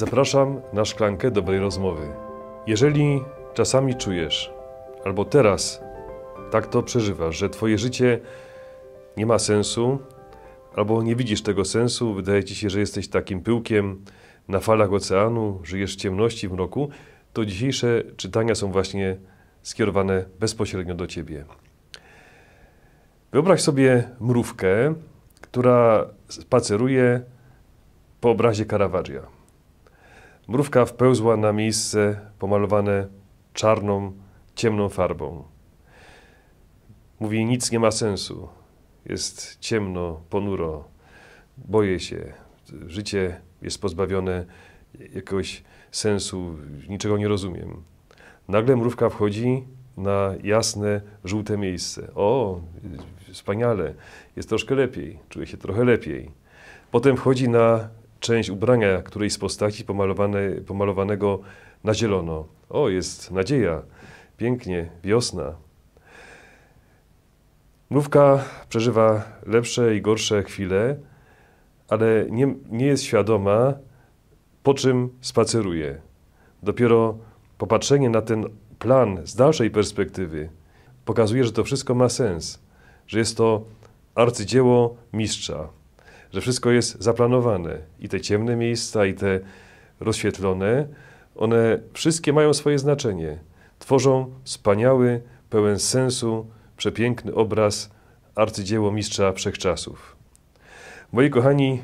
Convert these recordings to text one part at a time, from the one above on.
Zapraszam na szklankę dobrej rozmowy. Jeżeli czasami czujesz, albo teraz tak to przeżywasz, że Twoje życie nie ma sensu, albo nie widzisz tego sensu, wydaje Ci się, że jesteś takim pyłkiem na falach oceanu, żyjesz w ciemności, w mroku, to dzisiejsze czytania są właśnie skierowane bezpośrednio do Ciebie. Wyobraź sobie mrówkę, która spaceruje po obrazie Caravaggio. Mrówka wpełzła na miejsce pomalowane czarną, ciemną farbą. Mówi, nic nie ma sensu. Jest ciemno, ponuro. Boję się. Życie jest pozbawione jakiegoś sensu. Niczego nie rozumiem. Nagle mrówka wchodzi na jasne, żółte miejsce. O, wspaniale. Jest troszkę lepiej. Czuję się trochę lepiej. Potem wchodzi na część ubrania którejś z postaci pomalowanego na zielono. O, jest nadzieja, pięknie, wiosna. Mrówka przeżywa lepsze i gorsze chwile, ale nie, nie jest świadoma, po czym spaceruje. Dopiero popatrzenie na ten plan z dalszej perspektywy pokazuje, że to wszystko ma sens, że jest to arcydzieło mistrza że wszystko jest zaplanowane. I te ciemne miejsca, i te rozświetlone, one wszystkie mają swoje znaczenie. Tworzą wspaniały, pełen sensu, przepiękny obraz arcydzieło mistrza wszechczasów. Moi kochani,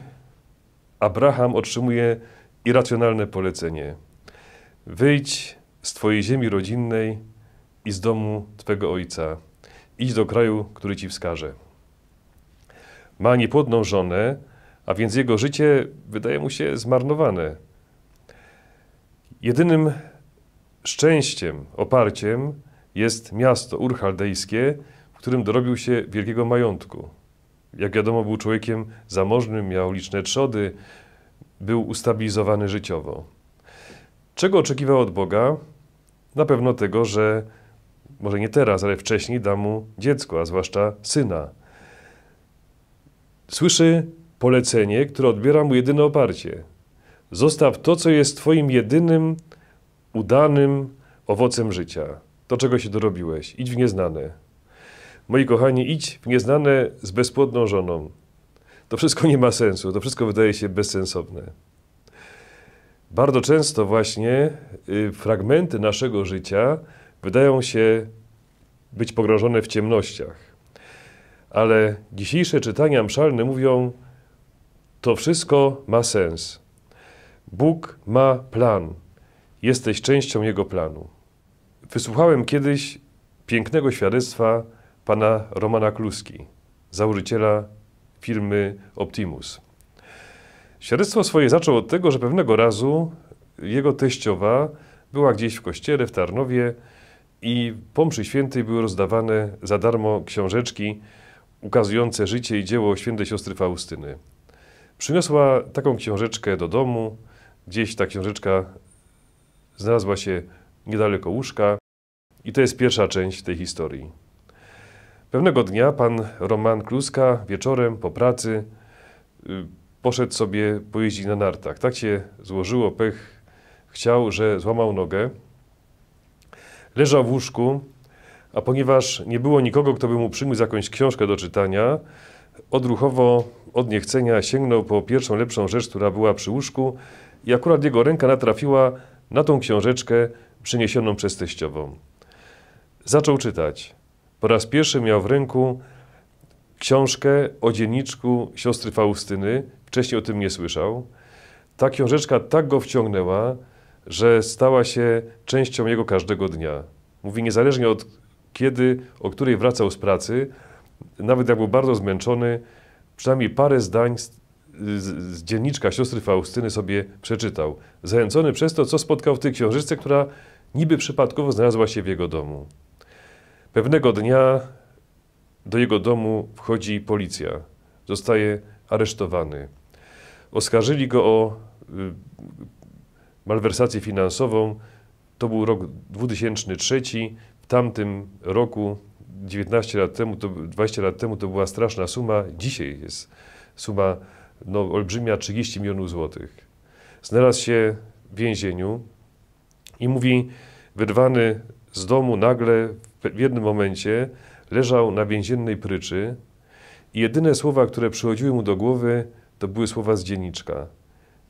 Abraham otrzymuje irracjonalne polecenie. Wyjdź z Twojej ziemi rodzinnej i z domu Twego ojca. Idź do kraju, który Ci wskaże ma niepłodną żonę, a więc jego życie wydaje mu się zmarnowane. Jedynym szczęściem, oparciem jest miasto Ur Chaldejskie, w którym dorobił się wielkiego majątku. Jak wiadomo, był człowiekiem zamożnym, miał liczne trzody, był ustabilizowany życiowo. Czego oczekiwał od Boga? Na pewno tego, że może nie teraz, ale wcześniej da mu dziecko, a zwłaszcza syna. Słyszy polecenie, które odbiera mu jedyne oparcie. Zostaw to, co jest Twoim jedynym, udanym owocem życia. To, czego się dorobiłeś. Idź w nieznane. Moi kochani, idź w nieznane z bezpłodną żoną. To wszystko nie ma sensu, to wszystko wydaje się bezsensowne. Bardzo często właśnie y, fragmenty naszego życia wydają się być pogrążone w ciemnościach ale dzisiejsze czytania mszalne mówią, to wszystko ma sens. Bóg ma plan. Jesteś częścią Jego planu. Wysłuchałem kiedyś pięknego świadectwa pana Romana Kluski, założyciela firmy Optimus. Świadectwo swoje zaczął od tego, że pewnego razu jego teściowa była gdzieś w kościele w Tarnowie i po mszy świętej były rozdawane za darmo książeczki ukazujące życie i dzieło świętej siostry Faustyny. Przyniosła taką książeczkę do domu, gdzieś ta książeczka znalazła się niedaleko łóżka i to jest pierwsza część tej historii. Pewnego dnia pan Roman Kluska wieczorem po pracy y, poszedł sobie pojeździć na nartach. Tak się złożyło, pech chciał, że złamał nogę. Leżał w łóżku, a ponieważ nie było nikogo, kto by mu przyniósł jakąś książkę do czytania, odruchowo od niechcenia sięgnął po pierwszą lepszą rzecz, która była przy łóżku i akurat jego ręka natrafiła na tą książeczkę przyniesioną przez teściową. Zaczął czytać. Po raz pierwszy miał w ręku książkę o dzienniczku siostry Faustyny. Wcześniej o tym nie słyszał. Ta książeczka tak go wciągnęła, że stała się częścią jego każdego dnia. Mówi, niezależnie od kiedy, o której wracał z pracy, nawet jak był bardzo zmęczony, przynajmniej parę zdań z, z, z dzienniczka siostry Faustyny sobie przeczytał, zachęcony przez to, co spotkał w tej książeczce, która niby przypadkowo znalazła się w jego domu. Pewnego dnia do jego domu wchodzi policja. Zostaje aresztowany. Oskarżyli go o y, malwersację finansową. To był rok 2003 tamtym roku, 19 lat temu, to 20 lat temu to była straszna suma, dzisiaj jest suma no, olbrzymia 30 milionów złotych. Znalazł się w więzieniu i mówi, wyrwany z domu nagle w jednym momencie leżał na więziennej pryczy i jedyne słowa, które przychodziły mu do głowy, to były słowa z dzienniczka.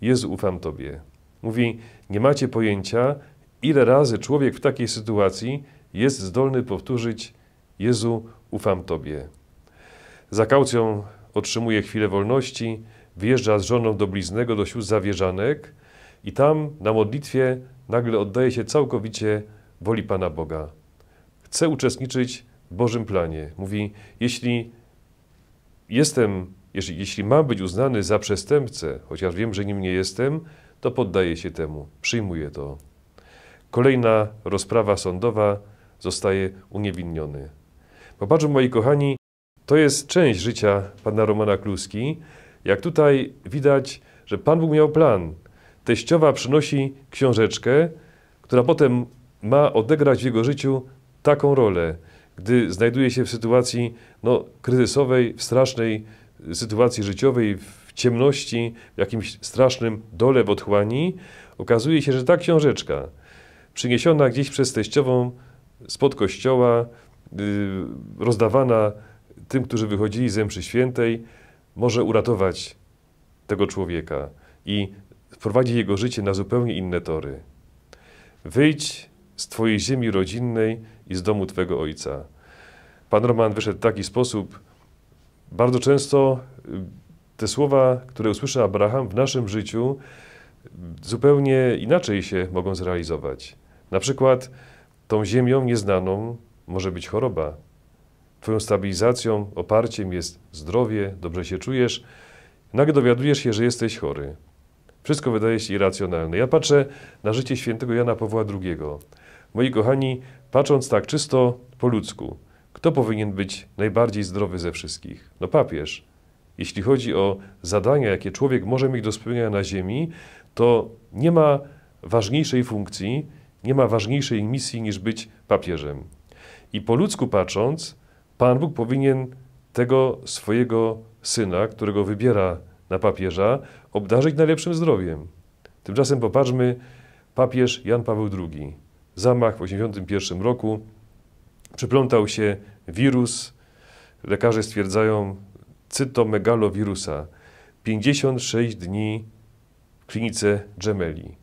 Jezu, ufam Tobie. Mówi, nie macie pojęcia, ile razy człowiek w takiej sytuacji jest zdolny powtórzyć: Jezu, ufam Tobie. Za kaucją otrzymuje chwilę wolności, wyjeżdża z żoną do bliznego, do sióstr zawierzanek i tam na modlitwie nagle oddaje się całkowicie woli Pana Boga. Chce uczestniczyć w Bożym planie. Mówi, jeśli jestem, jeśli, jeśli mam być uznany za przestępcę, chociaż wiem, że nim nie jestem, to poddaję się temu, przyjmuję to. Kolejna rozprawa sądowa zostaje uniewinniony. Popatrzmy, moi kochani, to jest część życia pana Romana Kluski. Jak tutaj widać, że Pan Bóg miał plan. Teściowa przynosi książeczkę, która potem ma odegrać w jego życiu taką rolę, gdy znajduje się w sytuacji no, kryzysowej, w strasznej sytuacji życiowej, w ciemności, w jakimś strasznym dole w otchłani, okazuje się, że ta książeczka, przyniesiona gdzieś przez teściową, spod kościoła, y, rozdawana tym, którzy wychodzili z mszy świętej, może uratować tego człowieka i wprowadzi jego życie na zupełnie inne tory. Wyjdź z Twojej ziemi rodzinnej i z domu Twego ojca. Pan Roman wyszedł w taki sposób. Bardzo często y, te słowa, które usłyszy Abraham w naszym życiu, zupełnie inaczej się mogą zrealizować. Na przykład, Tą ziemią nieznaną może być choroba. Twoją stabilizacją, oparciem jest zdrowie, dobrze się czujesz. Nagle dowiadujesz się, że jesteś chory. Wszystko wydaje się irracjonalne. Ja patrzę na życie świętego Jana Pawła II. Moi kochani, patrząc tak czysto po ludzku, kto powinien być najbardziej zdrowy ze wszystkich? No papież. Jeśli chodzi o zadania, jakie człowiek może mieć do spełnienia na ziemi, to nie ma ważniejszej funkcji nie ma ważniejszej misji niż być papieżem. I po ludzku patrząc, Pan Bóg powinien tego swojego syna, którego wybiera na papieża, obdarzyć najlepszym zdrowiem. Tymczasem popatrzmy, papież Jan Paweł II. Zamach w 1981 roku, przyplątał się wirus, lekarze stwierdzają cytomegalowirusa. 56 dni w klinice Gemelli.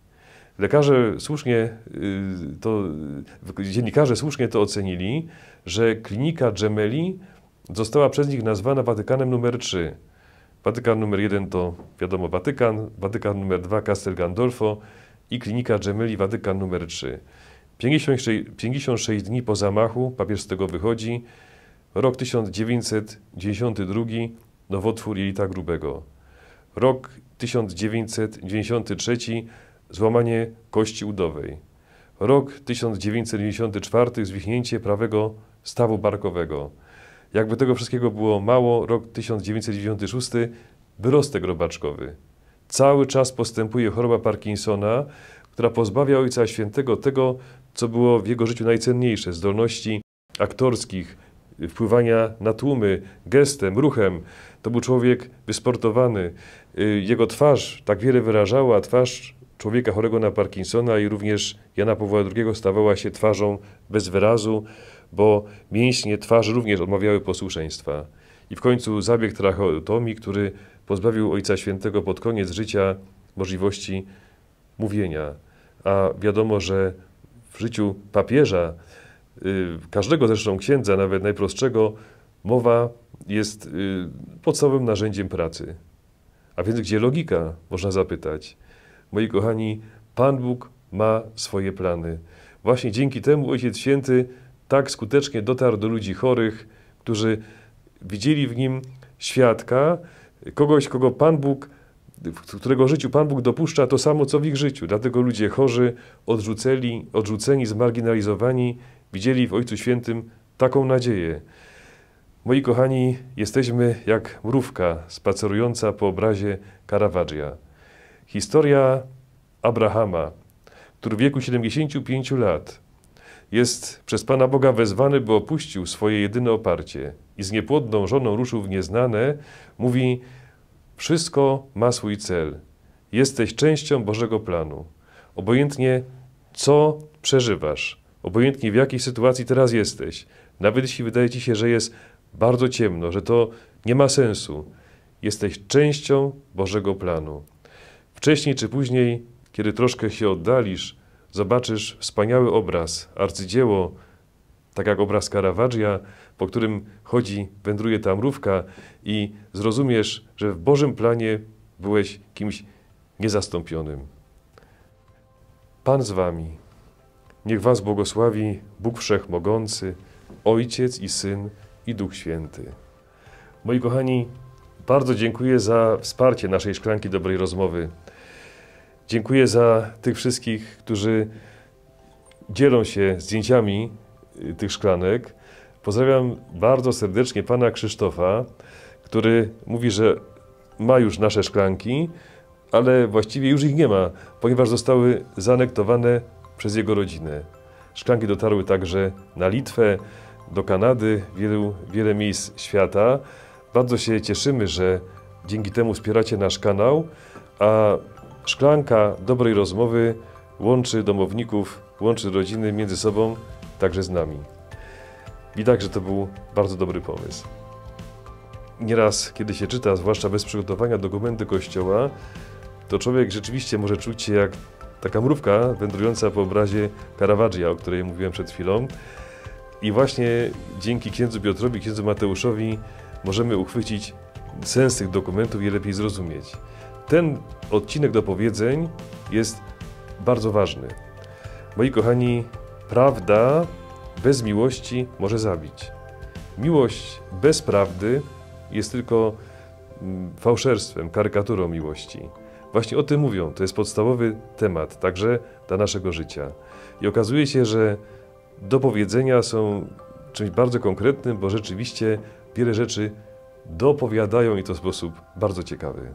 Lekarze słusznie y, to, dziennikarze słusznie to ocenili, że klinika Gemelli została przez nich nazwana Watykanem numer 3. Watykan numer 1 to wiadomo Watykan, Watykan numer 2 Castel Gandolfo i klinika Gemelli Watykan numer 3. 56, 56 dni po zamachu, papież z tego wychodzi, rok 1992, nowotwór jelita grubego. Rok 1993, złamanie kości udowej. Rok 1994, zwichnięcie prawego stawu barkowego. Jakby tego wszystkiego było mało, rok 1996, wyrostek robaczkowy. Cały czas postępuje choroba Parkinsona, która pozbawia Ojca Świętego tego, co było w jego życiu najcenniejsze zdolności aktorskich, wpływania na tłumy, gestem, ruchem. To był człowiek wysportowany. Jego twarz tak wiele wyrażała, twarz człowieka chorego na Parkinsona i również Jana Pawła II stawała się twarzą bez wyrazu, bo mięśnie twarzy również odmawiały posłuszeństwa. I w końcu zabieg tracheotomii, który pozbawił Ojca Świętego pod koniec życia możliwości mówienia. A wiadomo, że w życiu papieża, y, każdego zresztą księdza, nawet najprostszego, mowa jest y, podstawowym narzędziem pracy. A więc gdzie logika, można zapytać. Moi kochani, Pan Bóg ma swoje plany. Właśnie dzięki temu Ojciec Święty tak skutecznie dotarł do ludzi chorych, którzy widzieli w nim świadka, kogoś, kogo Pan Bóg, w którego życiu Pan Bóg dopuszcza to samo, co w ich życiu. Dlatego ludzie chorzy, odrzuceni, odrzuceni zmarginalizowani, widzieli w Ojcu Świętym taką nadzieję. Moi kochani, jesteśmy jak mrówka spacerująca po obrazie Caravaggia. Historia Abrahama, który w wieku 75 lat jest przez Pana Boga wezwany, by opuścił swoje jedyne oparcie i z niepłodną żoną ruszył w nieznane, mówi: Wszystko ma swój cel. Jesteś częścią Bożego planu. Obojętnie co przeżywasz, obojętnie w jakiej sytuacji teraz jesteś, nawet jeśli wydaje ci się, że jest bardzo ciemno, że to nie ma sensu, jesteś częścią Bożego planu. Wcześniej czy później, kiedy troszkę się oddalisz, zobaczysz wspaniały obraz, arcydzieło, tak jak obraz Caravaggia, po którym chodzi, wędruje ta mrówka i zrozumiesz, że w Bożym planie byłeś kimś niezastąpionym. Pan z wami. Niech was błogosławi Bóg Wszechmogący, Ojciec i Syn i Duch Święty. Moi kochani, bardzo dziękuję za wsparcie naszej szklanki dobrej rozmowy. Dziękuję za tych wszystkich, którzy dzielą się zdjęciami y, tych szklanek. Pozdrawiam bardzo serdecznie pana Krzysztofa, który mówi, że ma już nasze szklanki, ale właściwie już ich nie ma, ponieważ zostały zanektowane przez jego rodzinę. Szklanki dotarły także na Litwę, do Kanady, wielu, wiele miejsc świata. Bardzo się cieszymy, że dzięki temu wspieracie nasz kanał, a Szklanka dobrej rozmowy łączy domowników, łączy rodziny między sobą, także z nami. Widać, że to był bardzo dobry pomysł. Nieraz, kiedy się czyta, zwłaszcza bez przygotowania dokumenty kościoła, to człowiek rzeczywiście może czuć się jak taka mrówka wędrująca po obrazie Caravaggio, o której mówiłem przed chwilą. I właśnie dzięki księdzu Piotrowi, księdzu Mateuszowi możemy uchwycić sens tych dokumentów i lepiej zrozumieć. Ten odcinek do powiedzeń jest bardzo ważny. Moi kochani, prawda bez miłości może zabić. Miłość bez prawdy jest tylko mm, fałszerstwem, karykaturą miłości. Właśnie o tym mówią, to jest podstawowy temat, także dla naszego życia. I okazuje się, że dopowiedzenia są czymś bardzo konkretnym, bo rzeczywiście wiele rzeczy dopowiadają i to w sposób bardzo ciekawy.